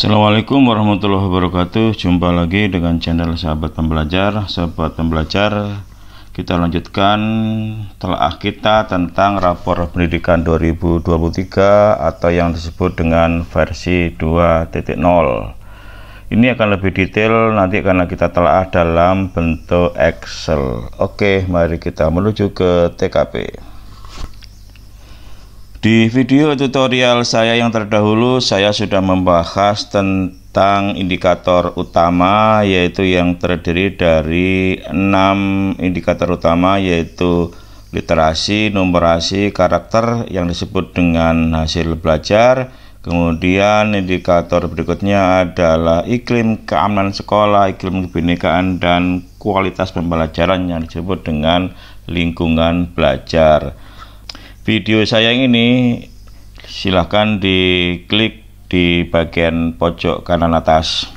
Assalamualaikum warahmatullahi wabarakatuh Jumpa lagi dengan channel sahabat pembelajar Sahabat pembelajar Kita lanjutkan telah kita tentang rapor pendidikan 2023 Atau yang disebut dengan versi 2.0 Ini akan lebih detail nanti karena kita telah dalam bentuk Excel Oke mari kita menuju ke TKP di video tutorial saya yang terdahulu, saya sudah membahas tentang indikator utama, yaitu yang terdiri dari enam indikator utama, yaitu literasi, numerasi, karakter yang disebut dengan hasil belajar. Kemudian indikator berikutnya adalah iklim keamanan sekolah, iklim kebinekaan, dan kualitas pembelajaran yang disebut dengan lingkungan belajar video saya yang ini silahkan diklik di bagian pojok kanan atas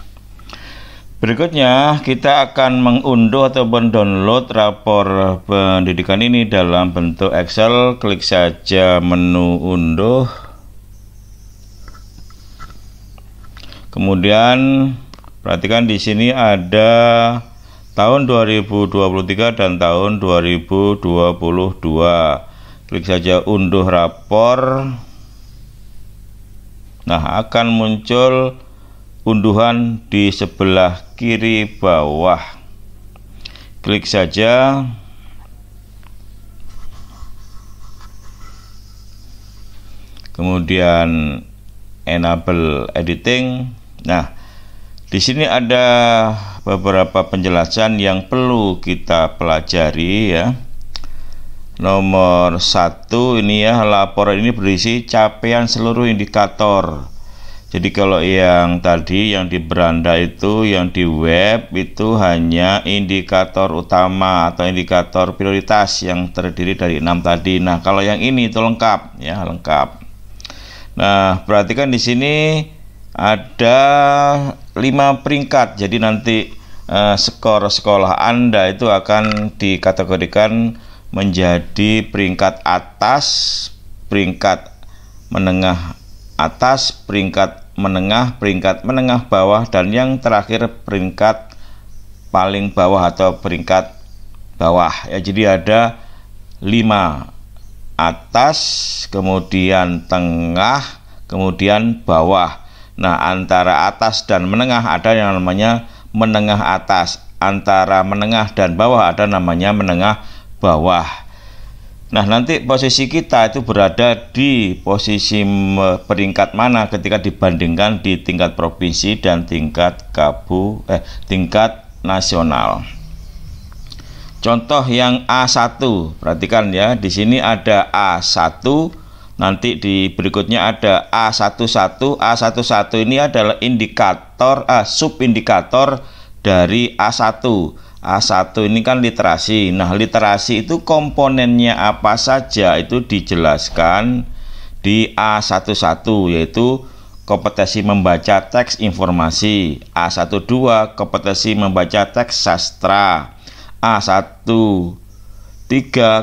berikutnya kita akan mengunduh atau mendownload rapor pendidikan ini dalam bentuk Excel klik saja menu unduh kemudian perhatikan di sini ada tahun 2023 dan tahun 2022 klik saja unduh rapor nah akan muncul unduhan di sebelah kiri bawah klik saja kemudian enable editing. Nah, di sini ada beberapa penjelasan yang perlu kita pelajari ya. Nomor satu ini ya laporan ini berisi capaian seluruh indikator. Jadi kalau yang tadi yang di beranda itu yang di web itu hanya indikator utama atau indikator prioritas yang terdiri dari enam tadi. Nah kalau yang ini itu lengkap ya lengkap. Nah perhatikan di sini ada lima peringkat. Jadi nanti eh, skor sekolah anda itu akan dikategorikan menjadi peringkat atas, peringkat menengah atas, peringkat menengah, peringkat menengah bawah, dan yang terakhir peringkat paling bawah atau peringkat bawah. Ya, jadi ada lima atas, kemudian tengah, kemudian bawah. Nah, antara atas dan menengah ada yang namanya menengah atas, antara menengah dan bawah ada namanya menengah bawah. Nah, nanti posisi kita itu berada di posisi peringkat mana ketika dibandingkan di tingkat provinsi dan tingkat kabu eh tingkat nasional. Contoh yang A1, perhatikan ya, di sini ada A1, nanti di berikutnya ada A11. A11 ini adalah indikator eh, subindikator dari A1 A1 ini kan literasi. Nah, literasi itu komponennya apa saja itu dijelaskan di A11 yaitu kompetensi membaca teks informasi, A12 kompetensi membaca teks sastra, A13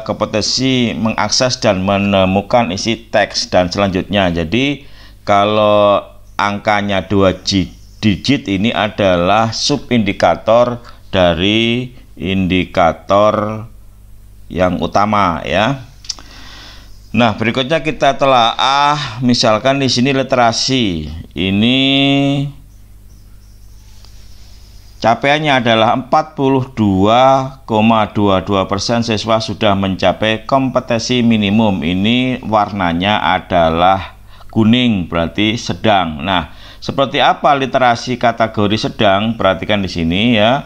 kompetensi mengakses dan menemukan isi teks dan selanjutnya. Jadi kalau angkanya dua digit ini adalah subindikator indikator dari indikator yang utama ya. Nah, berikutnya kita telaah misalkan di sini literasi. Ini capaiannya adalah 42,22% siswa sudah mencapai kompetensi minimum. Ini warnanya adalah kuning, berarti sedang. Nah, seperti apa literasi kategori sedang? Perhatikan di sini ya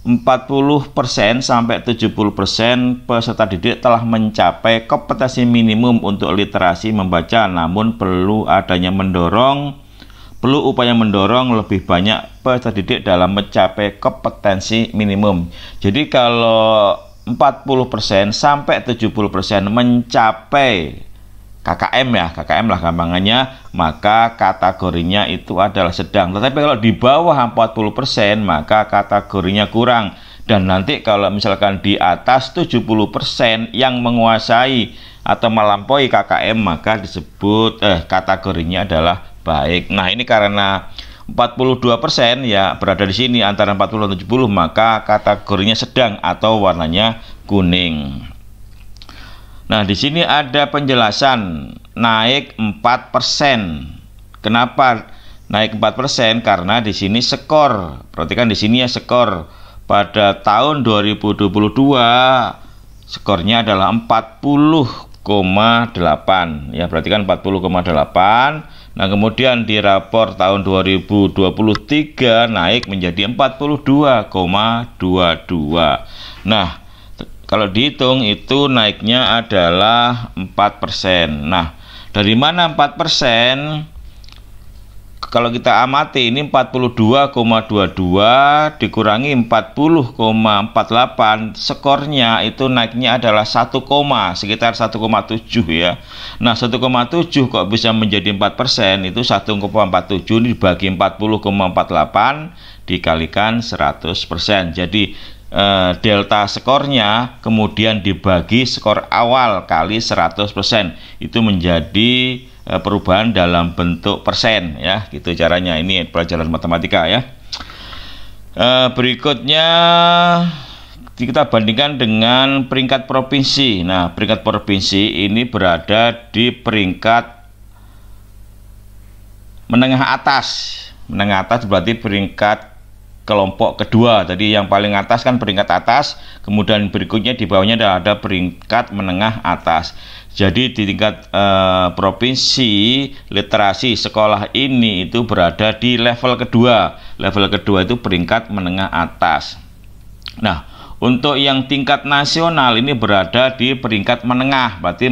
40% sampai 70% peserta didik telah mencapai kompetensi minimum untuk literasi membaca namun perlu adanya mendorong perlu upaya mendorong lebih banyak peserta didik dalam mencapai kompetensi minimum. Jadi kalau 40% sampai 70% mencapai KKM ya, KKM lah gampangannya, maka kategorinya itu adalah sedang. Tetapi kalau di bawah 40% maka kategorinya kurang. Dan nanti kalau misalkan di atas 70% yang menguasai atau melampaui KKM maka disebut eh kategorinya adalah baik. Nah, ini karena 42% ya berada di sini antara 40 dan 70 maka kategorinya sedang atau warnanya kuning. Nah, di sini ada penjelasan naik 4%. Kenapa naik 4%? Karena di sini skor. Perhatikan di sini ya skor. Pada tahun 2022 skornya adalah 40,8 ya perhatikan 40,8 nah kemudian di rapor tahun 2023 naik menjadi 42,22 nah kalau dihitung itu naiknya adalah 4%. Nah, dari mana 4%? Kalau kita amati ini 42,22 dikurangi 40,48 skornya itu naiknya adalah 1, sekitar 1,7 ya. Nah 1,7 kok bisa menjadi 4% itu 1,47 dibagi 40,48 dikalikan 100%. Jadi Eh, delta skornya kemudian dibagi skor awal kali 100% itu menjadi eh, perubahan dalam bentuk persen ya gitu caranya ini pelajaran matematika ya eh, berikutnya kita bandingkan dengan peringkat provinsi. Nah, peringkat provinsi ini berada di peringkat menengah atas. Menengah atas berarti peringkat kelompok kedua. Jadi yang paling atas kan peringkat atas, kemudian berikutnya di bawahnya ada, ada peringkat menengah atas. Jadi di tingkat eh, provinsi literasi sekolah ini itu berada di level kedua. Level kedua itu peringkat menengah atas. Nah, untuk yang tingkat nasional ini berada di peringkat menengah, berarti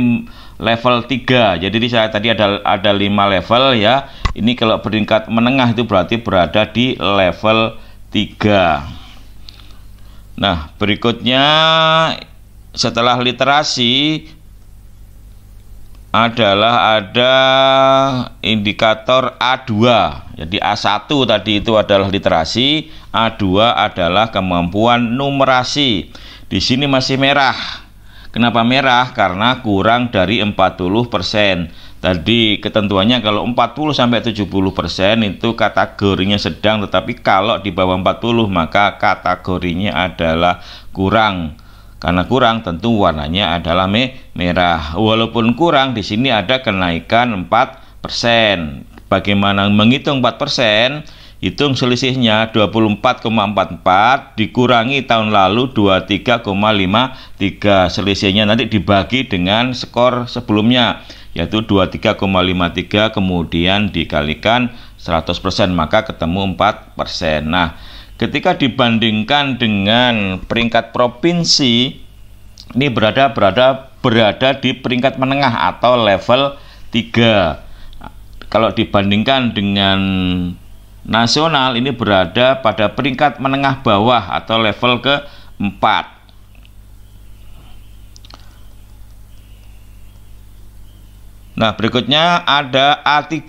level 3. Jadi saya tadi ada ada 5 level ya. Ini kalau peringkat menengah itu berarti berada di level 3 Nah, berikutnya setelah literasi adalah ada indikator A2. Jadi A1 tadi itu adalah literasi, A2 adalah kemampuan numerasi. Di sini masih merah. Kenapa merah? Karena kurang dari 40 persen Tadi ketentuannya kalau 40 sampai 70% itu kategorinya sedang tetapi kalau di bawah 40 maka kategorinya adalah kurang. Karena kurang tentu warnanya adalah me merah. Walaupun kurang di sini ada kenaikan 4%. Bagaimana menghitung 4%? Hitung selisihnya 24,44 dikurangi tahun lalu 23,53 selisihnya nanti dibagi dengan skor sebelumnya yaitu 23,53 kemudian dikalikan 100% maka ketemu 4%. Nah, ketika dibandingkan dengan peringkat provinsi ini berada berada berada di peringkat menengah atau level 3. Kalau dibandingkan dengan nasional ini berada pada peringkat menengah bawah atau level ke 4. Nah, berikutnya ada A3.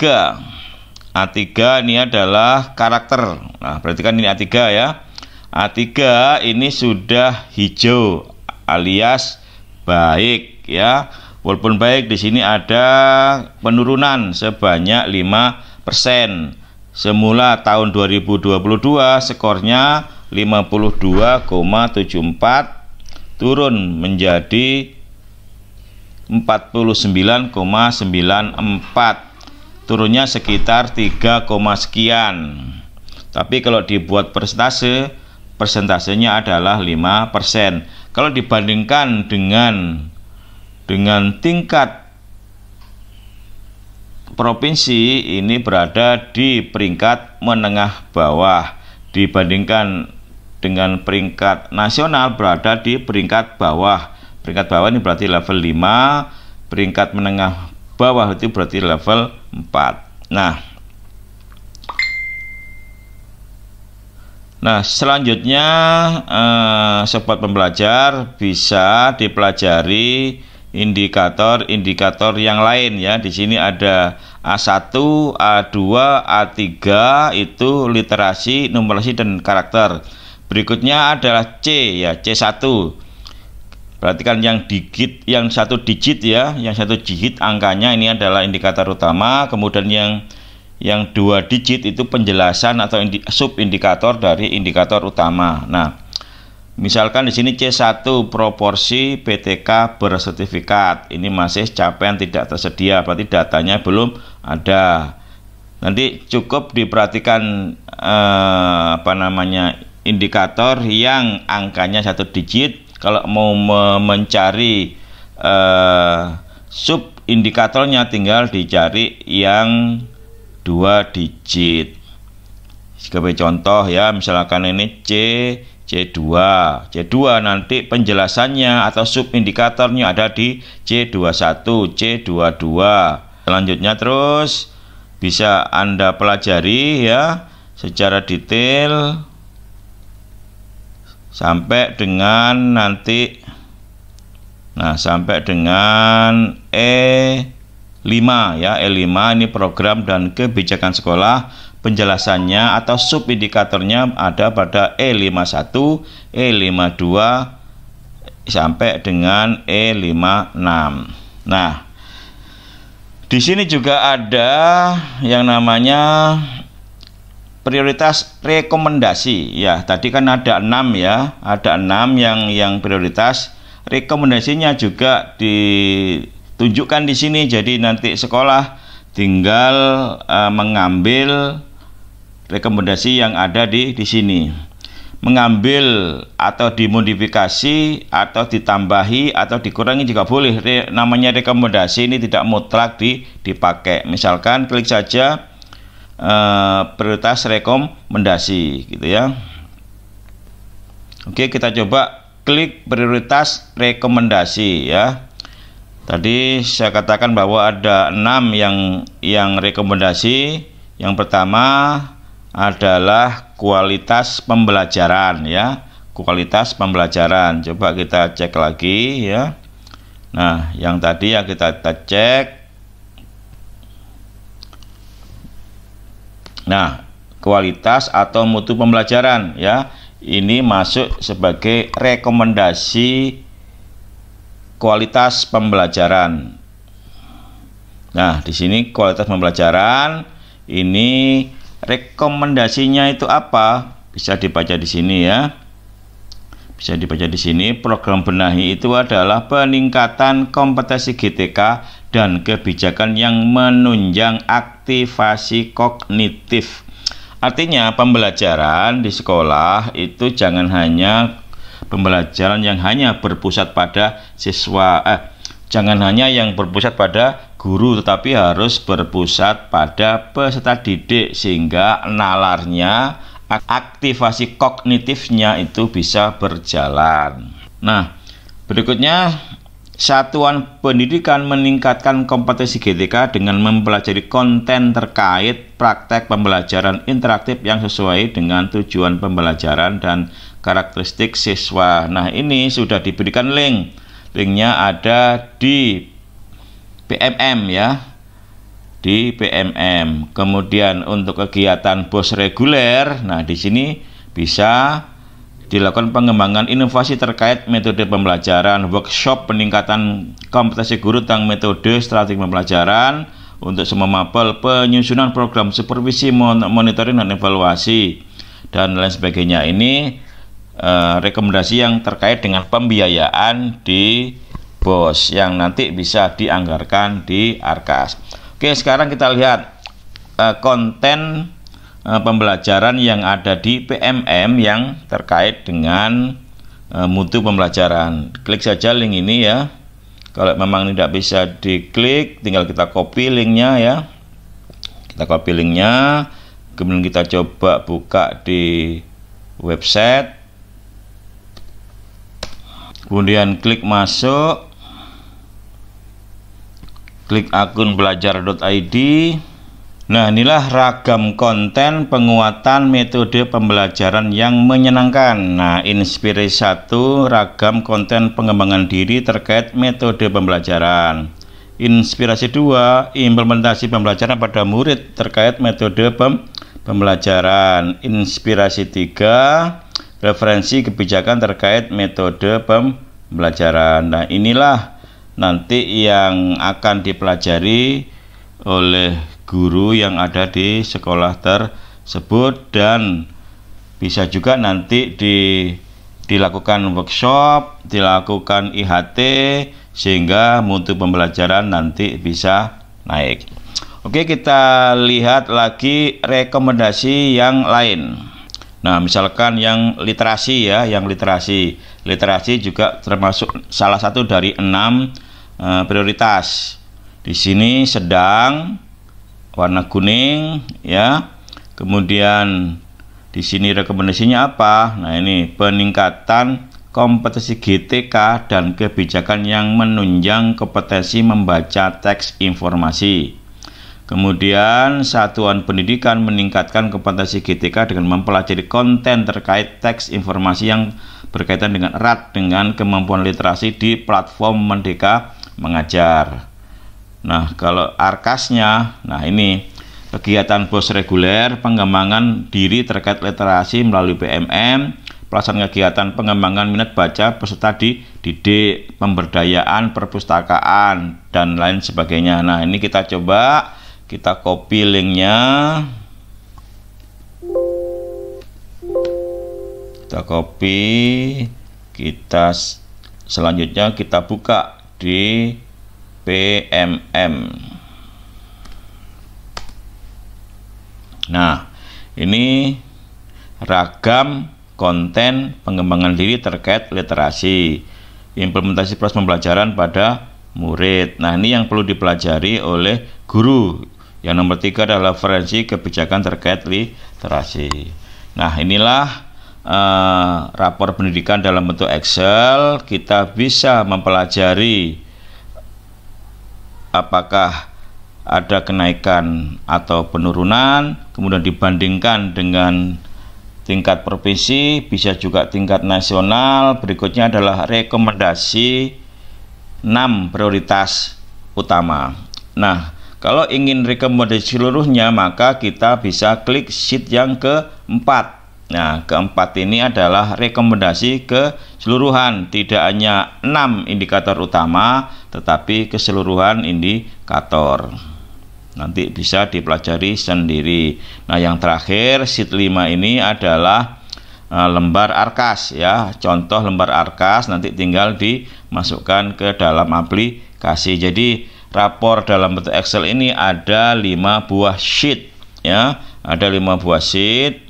A3 ini adalah karakter. Nah, berarti kan ini A3 ya. A3 ini sudah hijau alias baik ya. Walaupun baik di sini ada penurunan sebanyak 5%. Semula tahun 2022 skornya 52,74 turun menjadi 49,94 turunnya sekitar 3, sekian tapi kalau dibuat persentase persentasenya adalah 5% kalau dibandingkan dengan dengan tingkat provinsi ini berada di peringkat menengah bawah dibandingkan dengan peringkat nasional berada di peringkat bawah peringkat bawah ini berarti level 5 peringkat menengah bawah itu berarti level 4 nah Nah, selanjutnya eh, sobat pembelajar bisa dipelajari indikator-indikator yang lain ya. Di sini ada A1, A2, A3 itu literasi, numerasi dan karakter. Berikutnya adalah C ya, C1 Perhatikan yang digit, yang satu digit ya, yang satu digit angkanya ini adalah indikator utama. Kemudian yang yang dua digit itu penjelasan atau indi, indikator dari indikator utama. Nah, misalkan di sini C1 proporsi PTK bersertifikat. Ini masih capaian tidak tersedia, berarti datanya belum ada. Nanti cukup diperhatikan eh, apa namanya indikator yang angkanya satu digit kalau mau mencari uh, eh, sub indikatornya tinggal dicari yang dua digit sebagai contoh ya misalkan ini C C2 C2 nanti penjelasannya atau sub indikatornya ada di C21 C22 selanjutnya terus bisa Anda pelajari ya secara detail sampai dengan nanti nah sampai dengan E5 ya E5 ini program dan kebijakan sekolah penjelasannya atau sub indikatornya ada pada E51 E52 sampai dengan E56 nah di sini juga ada yang namanya prioritas rekomendasi ya tadi kan ada enam ya ada enam yang yang prioritas rekomendasinya juga ditunjukkan di sini jadi nanti sekolah tinggal uh, mengambil rekomendasi yang ada di di sini mengambil atau dimodifikasi atau ditambahi atau dikurangi juga boleh Re, namanya rekomendasi ini tidak mutlak di dipakai misalkan klik saja Eh, prioritas rekomendasi gitu ya. Oke, kita coba klik prioritas rekomendasi ya. Tadi saya katakan bahwa ada enam yang yang rekomendasi. Yang pertama adalah kualitas pembelajaran ya, kualitas pembelajaran. Coba kita cek lagi ya. Nah, yang tadi yang kita, kita cek Nah, kualitas atau mutu pembelajaran ya. Ini masuk sebagai rekomendasi kualitas pembelajaran. Nah, di sini kualitas pembelajaran ini rekomendasinya itu apa? Bisa dibaca di sini ya. Bisa dibaca di sini, program benahi itu adalah peningkatan kompetensi GTK dan kebijakan yang menunjang aktivasi kognitif. Artinya pembelajaran di sekolah itu jangan hanya pembelajaran yang hanya berpusat pada siswa eh jangan hanya yang berpusat pada guru tetapi harus berpusat pada peserta didik sehingga nalarnya aktivasi kognitifnya itu bisa berjalan. Nah, berikutnya Satuan pendidikan meningkatkan kompetensi GTK dengan mempelajari konten terkait praktek pembelajaran interaktif yang sesuai dengan tujuan pembelajaran dan karakteristik siswa. Nah, ini sudah diberikan link. Linknya ada di PMM ya, di PMM. Kemudian untuk kegiatan BOS reguler, nah di sini bisa dilakukan pengembangan inovasi terkait metode pembelajaran, workshop peningkatan kompetensi guru tentang metode strategi pembelajaran untuk semua mapel, penyusunan program supervisi, monitoring dan evaluasi dan lain sebagainya. Ini eh, rekomendasi yang terkait dengan pembiayaan di BOS yang nanti bisa dianggarkan di Arkas. Oke, sekarang kita lihat uh, konten uh, pembelajaran yang ada di PMM yang terkait dengan uh, mutu pembelajaran. Klik saja link ini ya. Kalau memang tidak bisa diklik, tinggal kita copy linknya ya. Kita copy linknya, kemudian kita coba buka di website. Kemudian klik masuk klik akun belajar.id. Nah, inilah ragam konten penguatan metode pembelajaran yang menyenangkan. Nah, Inspire 1 ragam konten pengembangan diri terkait metode pembelajaran. Inspirasi 2 implementasi pembelajaran pada murid terkait metode pem pembelajaran. Inspirasi 3 referensi kebijakan terkait metode pembelajaran. Nah, inilah nanti yang akan dipelajari oleh guru yang ada di sekolah tersebut dan bisa juga nanti di dilakukan workshop, dilakukan IHT sehingga mutu pembelajaran nanti bisa naik. Oke, kita lihat lagi rekomendasi yang lain. Nah, misalkan yang literasi ya, yang literasi. Literasi juga termasuk salah satu dari enam Eh, prioritas. Di sini sedang warna kuning ya. Kemudian di sini rekomendasinya apa? Nah, ini peningkatan kompetensi GTK dan kebijakan yang menunjang kompetensi membaca teks informasi. Kemudian, satuan pendidikan meningkatkan kompetensi GTK dengan mempelajari konten terkait teks informasi yang berkaitan dengan erat dengan kemampuan literasi di platform Merdeka mengajar. Nah, kalau arkasnya, nah ini kegiatan bos reguler, pengembangan diri terkait literasi melalui PMM, pelaksanaan kegiatan pengembangan minat baca peserta didik, pemberdayaan perpustakaan dan lain sebagainya. Nah, ini kita coba kita copy linknya. Kita copy, kita selanjutnya kita buka di PMM. Nah, ini ragam konten pengembangan diri terkait literasi, implementasi proses pembelajaran pada murid. Nah, ini yang perlu dipelajari oleh guru. Yang nomor tiga adalah referensi kebijakan terkait literasi. Nah, inilah Eh, rapor pendidikan dalam bentuk Excel, kita bisa mempelajari apakah ada kenaikan atau penurunan, kemudian dibandingkan dengan tingkat provinsi, bisa juga tingkat nasional. Berikutnya adalah rekomendasi 6 prioritas utama. Nah, kalau ingin rekomendasi seluruhnya, maka kita bisa klik sheet yang keempat. Nah, keempat ini adalah rekomendasi keseluruhan, tidak hanya enam indikator utama, tetapi keseluruhan indikator. Nanti bisa dipelajari sendiri. Nah, yang terakhir sheet 5 ini adalah eh, lembar arkas ya. Contoh lembar arkas nanti tinggal dimasukkan ke dalam aplikasi. Jadi, rapor dalam bentuk Excel ini ada lima buah sheet ya. Ada lima buah sheet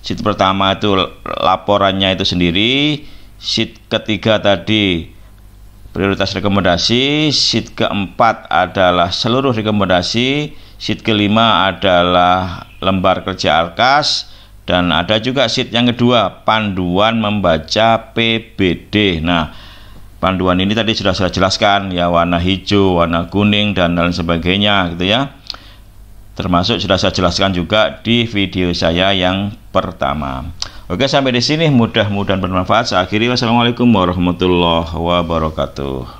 Sheet pertama itu laporannya itu sendiri, sheet ketiga tadi prioritas rekomendasi, sheet keempat adalah seluruh rekomendasi, sheet kelima adalah lembar kerja Arkas dan ada juga sheet yang kedua panduan membaca PBD. Nah, panduan ini tadi sudah saya jelaskan ya warna hijau, warna kuning dan lain sebagainya gitu ya termasuk sudah saya jelaskan juga di video saya yang pertama. Oke, sampai di sini mudah-mudahan bermanfaat. Saya akhiri, wassalamualaikum warahmatullahi wabarakatuh.